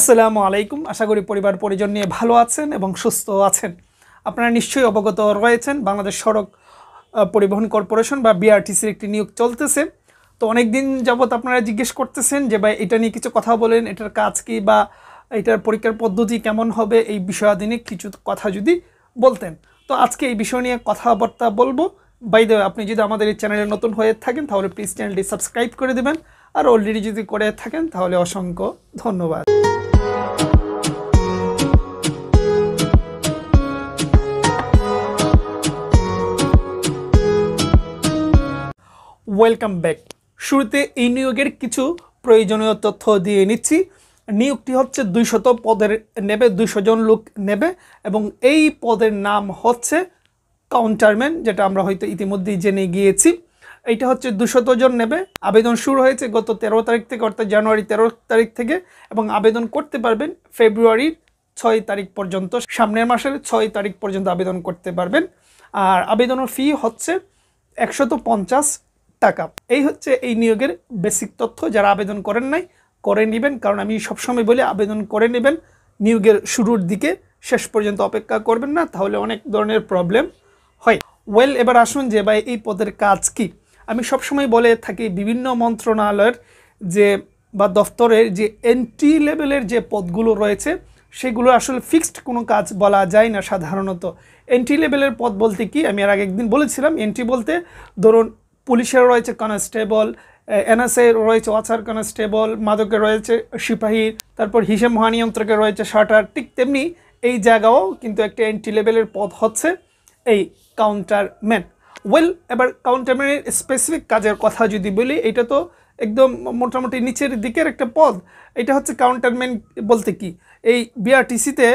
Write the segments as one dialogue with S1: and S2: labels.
S1: আসসালামু আলাইকুম আশা করি পরিবার পরিজন নিয়ে ভালো আছেন এবং সুস্থ আছেন আপনারা নিশ্চয়ই অবগত রয়েছেন বাংলাদেশ সড়ক পরিবহন কর্পোরেশন বা বিআরটিসির একটি নিয়োগ চলতেছে তো অনেক দিন যাবৎ আপনারা জিজ্ঞেস করতেছেন যে ভাই এটা নিয়ে কিছু কথা বলেন এটার কাজ কি বা এটার পরীক্ষার পদ্ধতি কেমন হবে এই বিষয়াদি নিয়ে কিছু কথা যদি বলতেন তো আজকে এই বিষয় নিয়ে কথাবার্তা বলবো বাই দেবে আপনি যদি আমাদের এই চ্যানেলে নতুন হয়ে থাকেন তাহলে প্লিজ চ্যানেলটি সাবস্ক্রাইব করে দেবেন আর অলরেডি যদি করে থাকেন তাহলে অসংখ্য ধন্যবাদ ওয়েলকাম ব্যাক শুরুতে এই নিয়োগের কিছু প্রয়োজনীয় তথ্য দিয়ে নিচ্ছি নিয়োগটি হচ্ছে দুইশত পদের নেবে দুইশো জন লোক নেবে এবং এই পদের নাম হচ্ছে কাউন্টারম্যান যেটা আমরা হয়তো ইতিমধ্যেই জেনে গিয়েছি এইটা হচ্ছে দুশত জন নেবে আবেদন শুরু হয়েছে গত তেরো তারিখ থেকে অর্থাৎ জানুয়ারি তেরো তারিখ থেকে এবং আবেদন করতে পারবেন ফেব্রুয়ারির ছয় তারিখ পর্যন্ত সামনের মাসের ছয় তারিখ পর্যন্ত আবেদন করতে পারবেন আর আবেদনের ফি হচ্ছে একশত পঞ্চাশ টাকা এই হচ্ছে এই নিয়োগের বেসিক তথ্য যারা আবেদন করেন নাই করে নেবেন কারণ আমি সবসময় বলি আবেদন করে নেবেন নিয়োগের শুরুর দিকে শেষ পর্যন্ত অপেক্ষা করবেন না তাহলে অনেক ধরনের প্রবলেম হয় ওয়েল এবার আসুন যে ভাই এই পদের কাজ কি আমি সবসময় বলে থাকি বিভিন্ন মন্ত্রণালয়ের যে বা দফতরের যে এন্ট্রি লেভেলের যে পদগুলো রয়েছে সেগুলো আসলে ফিক্সড কোনো কাজ বলা যায় না সাধারণত এন্ট্রি লেভেলের পদ বলতে কি আমি আর আগে একদিন বলেছিলাম এন্ট্রি বলতে ধরুন পুলিশের রয়েছে কনস্টেবল এনএসএ রয়েছে ওয়াচার কনস্টেবল মাদকে রয়েছে সিপাহী তারপর হিসেব মহানিয়ন্ত্রকের রয়েছে শাটার ঠিক তেমনি এই জায়গাও কিন্তু একটা এন্ট্রি লেভেলের পদ হচ্ছে এই কাউন্টারম্যান ওয়েল এবার কাউন্টারম্যানের স্পেসিফিক কাজের কথা যদি বলি এটা তো একদম মোটামুটি নিচের দিকের একটা পদ এটা হচ্ছে কাউন্টারম্যান বলতে কি এই বিআরটিসিতে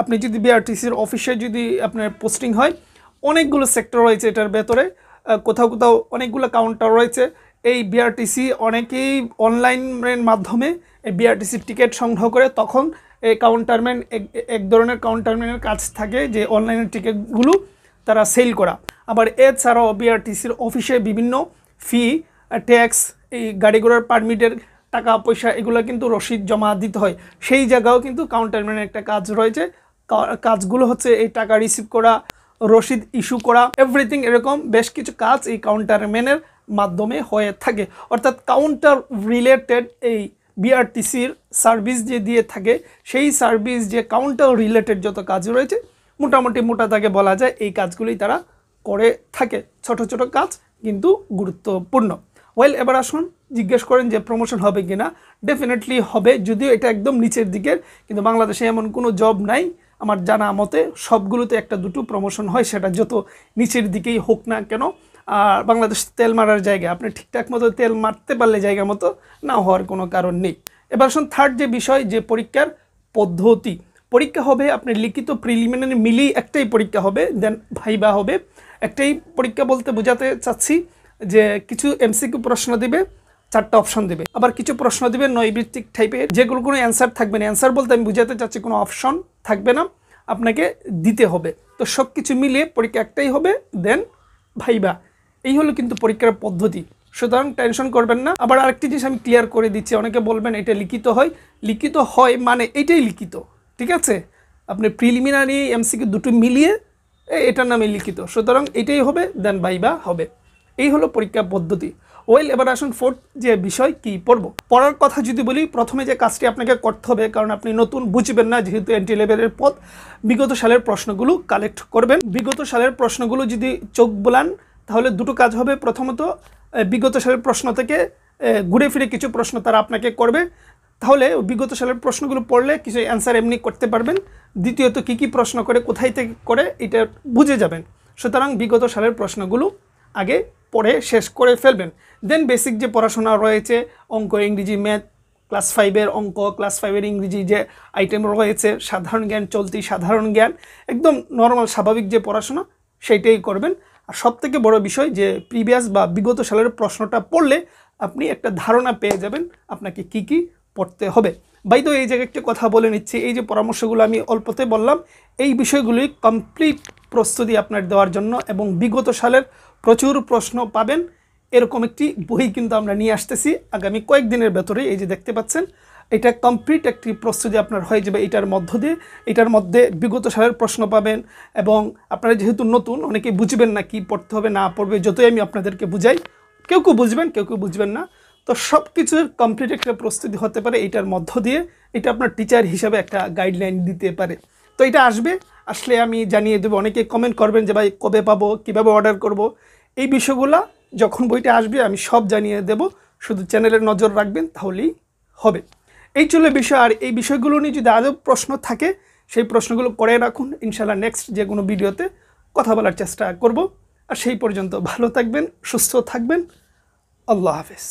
S1: আপনি যদি বিআরটিসির অফিসে যদি আপনার পোস্টিং হয় অনেকগুলো সেক্টর রয়েছে এটার ভেতরে কোথাও কোথাও অনেকগুলো কাউন্টার রয়েছে এই বিআরটিসি অনেকেই অনলাইনের মাধ্যমে এই বিআরটিসির টিকিট সংগ্রহ করে তখন এই কাউন্টারম্যান এক ধরনের কাউন্টারম্যানের কাজ থাকে যে অনলাইনের টিকিটগুলো তারা সেল করা আবার এছাড়াও বিআরটিসির অফিসে বিভিন্ন ফি ট্যাক্স এই গাড়ি ঘোড়ার পারমিটের টাকা পয়সা এগুলো কিন্তু রসিদ জমা দিতে হয় সেই জায়গাও কিন্তু কাউন্টারম্যানের একটা কাজ রয়েছে কাজগুলো হচ্ছে এই টাকা রিসিভ করা রসিদ ইস্যু করা এভরিথিং এরকম বেশ কিছু কাজ এই কাউন্টার ম্যানের মাধ্যমে হয়ে থাকে অর্থাৎ কাউন্টার রিলেটেড এই বিআরটিসির সার্ভিস যে দিয়ে থাকে সেই সার্ভিস যে কাউন্টার রিলেটেড যত কাজ রয়েছে মোটামুটি মোটা তাকে বলা যায় এই কাজগুলি তারা করে থাকে ছোট ছোট কাজ কিন্তু গুরুত্বপূর্ণ ওয়েল এবার আসুন জিজ্ঞেস করেন যে প্রমোশন হবে কি না ডেফিনেটলি হবে যদিও এটা একদম নিচের দিকের কিন্তু বাংলাদেশে এমন কোনো জব নাই আমার জানা মতে সবগুলোতে একটা দুটো প্রমোশন হয় সেটা যত নিচের দিকেই হোক না কেন আর বাংলাদেশ তেল মারার জায়গা আপনি ঠিকঠাক মতো তেল মারতে পারলে জায়গা মতো না হওয়ার কোনো কারণ নেই এবার আসুন থার্ড যে বিষয় যে পরীক্ষার পদ্ধতি পরীক্ষা হবে আপনার লিখিত প্রিলিমিনারি মিলিয়ে একটাই পরীক্ষা হবে দেন ভাইবা হবে একটাই পরীক্ষা বলতে বোঝাতে চাচ্ছি যে কিছু এমসিকিউ প্রশ্ন দিবে চারটা অপশন দেবে আবার কিছু প্রশ্ন দেবে নৈবৃত্তিক টাইপের যেগুলো কোনো অ্যান্সার থাকবে না অ্যান্সার বলতে আমি বুঝাতে চাচ্ছি কোনো অপশন থাকবে না আপনাকে দিতে হবে তো সব কিছু মিলিয়ে পরীক্ষা একটাই হবে দেন ভাইবা এই হলো কিন্তু পরীক্ষার পদ্ধতি সুতরাং টেনশন করবেন না আবার আরেকটি জিনিস আমি ক্লিয়ার করে দিচ্ছি অনেকে বলবেন এটা লিখিত হয় লিখিত হয় মানে এটাই লিখিত ঠিক আছে আপনি প্রিলিমিনারি এমসিকে দুটো মিলিয়ে এটার নামে লিখিত সুতরাং এটাই হবে দেন ভাইবা হবে এই হলো পরীক্ষা পদ্ধতি ওয়েল এবার আসুন ফোর্থ যে বিষয় কি পড়ব পড়ার কথা যদি বলি প্রথমে যে কাজটি আপনাকে করতে হবে কারণ আপনি নতুন বুঝবেন না যেহেতু এন্ট্রি লেভেলের পদ বিগত সালের প্রশ্নগুলো কালেক্ট করবেন বিগত সালের প্রশ্নগুলো যদি চোখ বোলান তাহলে দুটো কাজ হবে প্রথমত বিগত সালের প্রশ্ন থেকে ঘুরে ফিরে কিছু প্রশ্ন তারা আপনাকে করবে তাহলে বিগত সালের প্রশ্নগুলো পড়লে কিছু অ্যান্সার এমনি করতে পারবেন দ্বিতীয়ত কি কি প্রশ্ন করে কোথায় থেকে করে এটা বুঝে যাবেন সুতরাং বিগত সালের প্রশ্নগুলো আগে পড়ে শেষ করে ফেলবেন দেন বেসিক যে পড়াশোনা রয়েছে অঙ্ক ইংরেজি ম্যাথ ক্লাস ফাইভের অঙ্ক ক্লাস ফাইভের ইংরেজি যে আইটেম রয়েছে সাধারণ জ্ঞান চলতি সাধারণ জ্ঞান একদম নর্মাল স্বাভাবিক যে পড়াশোনা সেইটাই করবেন আর সবথেকে বড় বিষয় যে প্রিভিয়াস বা বিগত সালের প্রশ্নটা পড়লে আপনি একটা ধারণা পেয়ে যাবেন আপনাকে কি কি পড়তে হবে বাই তো এই জায়গায় একটা কথা বলে নিচ্ছি এই যে পরামর্শগুলো আমি অল্পতে বললাম এই বিষয়গুলি কমপ্লিট প্রস্তুতি আপনার দেওয়ার জন্য এবং বিগত সালের প্রচুর প্রশ্ন পাবেন এরকম একটি বই কিন্তু আমরা নিয়ে আসতেছি আগামী কয়েকদিনের ভেতরে এই যে দেখতে পাচ্ছেন এটা কমপ্লিট একটি প্রস্তুতি আপনার হয়ে যাবে এটার মধ্য দিয়ে এটার মধ্যে বিগত সালের প্রশ্ন পাবেন এবং আপনারা যেহেতু নতুন অনেকে বুঝবেন না কি পড়তে হবে না পড়বে যতই আমি আপনাদেরকে বুঝাই কেউ কেউ বুঝবেন কেউ কেউ বুঝবেন না তো সব কিছুর কমপ্লিট একটা প্রস্তুতি হতে পারে এটার মধ্য দিয়ে এটা আপনার টিচার হিসাবে একটা গাইডলাইন দিতে পারে তো এটা আসবে আসলে আমি জানিয়ে দেবো অনেকে কমেন্ট করবেন যে ভাই কবে পাবো কিভাবে অর্ডার করব। এই বিষয়গুলো যখন বইটা আসবে আমি সব জানিয়ে দেব শুধু চ্যানেলের নজর রাখবেন তাহলেই হবে এই চলে বিষয় আর এই বিষয়গুলো নিয়ে যদি আরও প্রশ্ন থাকে সেই প্রশ্নগুলো করে রাখুন ইনশাল্লাহ নেক্সট যে কোনো ভিডিওতে কথা বলার চেষ্টা করব আর সেই পর্যন্ত ভালো থাকবেন সুস্থ থাকবেন আল্লাহ হাফেজ